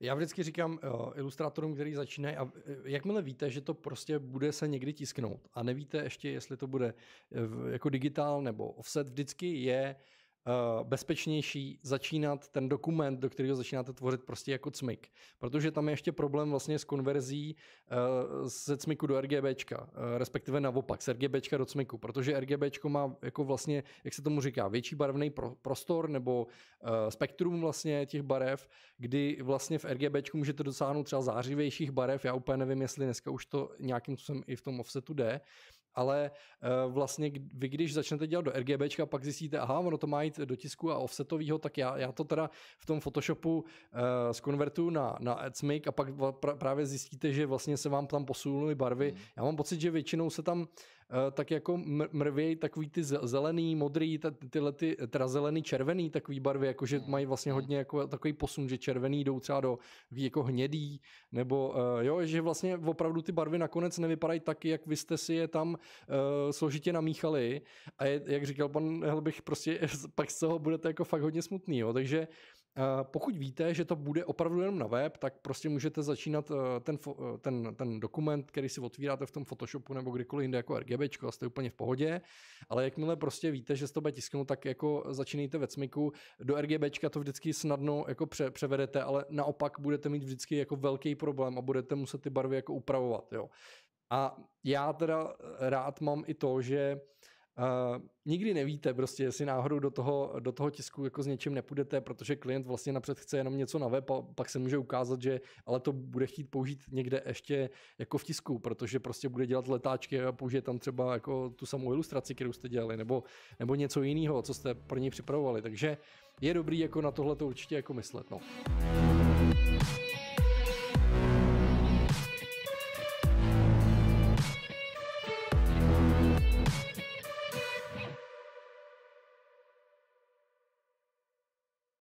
Já vždycky říkám uh, ilustrátorům, který začínají, a eh, jakmile víte, že to prostě bude se někdy tisknout a nevíte ještě, jestli to bude eh, v, jako digitál nebo offset, vždycky je uh, Eh, bezpečnější začínat ten dokument, do kterého začínáte tvořit prostě jako cmyk, Protože tam je ještě problém vlastně s konverzí eh, ze cmyku do RGBčka, eh, respektive naopak, z RGBčka do cmyku, protože RGBčko má jako vlastně, jak se tomu říká, větší barevný prostor nebo spektrum vlastně těch barev, kdy vlastně v RGBčku můžete dosáhnout třeba zářivějších barev, já úplně nevím, jestli dneska už to nějakým způsobem i v tom offsetu jde, ale eh, vlastně vy, když začnete dělat do RGB, pak zjistíte, aha, ono to má jít do tisku a offsetového, tak já, já to teda v tom Photoshopu uh, eh, skonvertuju na, na AdSmic a pak pra, právě zjistíte, že vlastně se vám tam posunuly barvy. Hmm. Já mám pocit, že většinou se tam Eh, tak jako mrvějí takový ty zelený, modrý, tyhle ty, teda zelený, červený takový barvy, jakože hmm. mají vlastně hodně jako takový posun, že červený jdou třeba do jako hnědý, nebo eh, jo, že vlastně opravdu ty barvy nakonec nevypadají taky, jak vy jste si je tam uh, složitě namíchali a je, jak říkal pan Helbich, prostě pak z toho budete jako fakt hodně smutný, jo, takže Eh, pokud víte, že to bude opravdu jenom na web, tak prostě můžete začínat eh, ten, eh, ten, ten dokument, který si otvíráte v tom Photoshopu nebo kdykoliv jinde jako RGB, a jste úplně v pohodě, ale jakmile prostě víte, že se to bude tisknout, tak jako začínejte ve cmiku. Do RGB to vždycky snadno jako pře, převedete, ale naopak budete mít vždycky jako velký problém a budete muset ty barvy jako upravovat. Jo. A já teda rád mám i to, že uh, Uh, nikdy nevíte prostě, jestli náhodou do toho, do toho tisku jako s něčím nepůjdete, protože klient vlastně napřed chce jenom něco na web a pak se může ukázat, že ale to bude chtít použít někde ještě jako v tisku, protože prostě bude dělat letáčky a použije tam třeba jako tu samou ilustraci, kterou jste dělali, nebo, nebo něco jiného, co jste pro ně připravovali. Takže je dobrý jako na tohle to určitě jako myslet. No.